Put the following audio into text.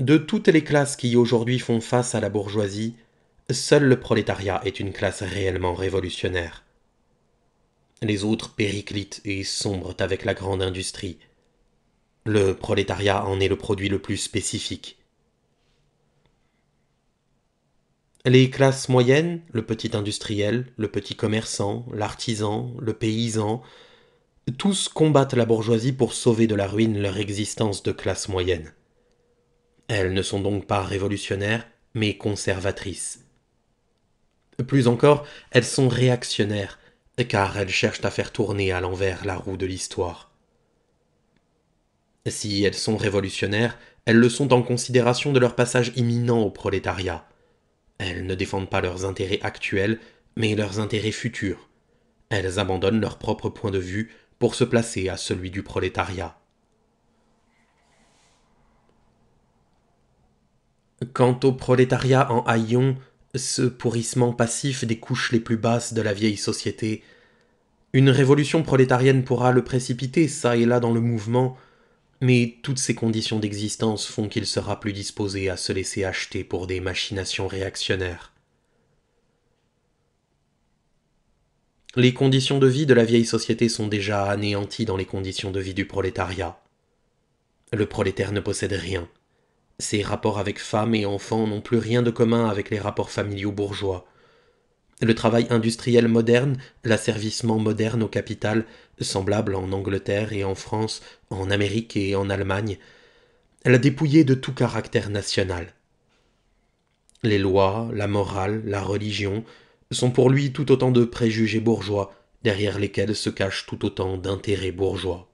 De toutes les classes qui aujourd'hui font face à la bourgeoisie, seul le prolétariat est une classe réellement révolutionnaire. Les autres périclitent et sombrent avec la grande industrie. Le prolétariat en est le produit le plus spécifique. Les classes moyennes, le petit industriel, le petit commerçant, l'artisan, le paysan, tous combattent la bourgeoisie pour sauver de la ruine leur existence de classe moyenne. Elles ne sont donc pas révolutionnaires, mais conservatrices. Plus encore, elles sont réactionnaires, car elles cherchent à faire tourner à l'envers la roue de l'histoire. Si elles sont révolutionnaires, elles le sont en considération de leur passage imminent au prolétariat. Elles ne défendent pas leurs intérêts actuels, mais leurs intérêts futurs. Elles abandonnent leur propre point de vue pour se placer à celui du prolétariat. Quant au prolétariat en haillons, ce pourrissement passif des couches les plus basses de la vieille société, une révolution prolétarienne pourra le précipiter ça et là dans le mouvement, mais toutes ces conditions d'existence font qu'il sera plus disposé à se laisser acheter pour des machinations réactionnaires. Les conditions de vie de la vieille société sont déjà anéanties dans les conditions de vie du prolétariat. Le prolétaire ne possède rien. Ses rapports avec femmes et enfants n'ont plus rien de commun avec les rapports familiaux bourgeois. Le travail industriel moderne, l'asservissement moderne au capital, semblable en Angleterre et en France, en Amérique et en Allemagne, l'a dépouillé de tout caractère national. Les lois, la morale, la religion sont pour lui tout autant de préjugés bourgeois, derrière lesquels se cachent tout autant d'intérêts bourgeois.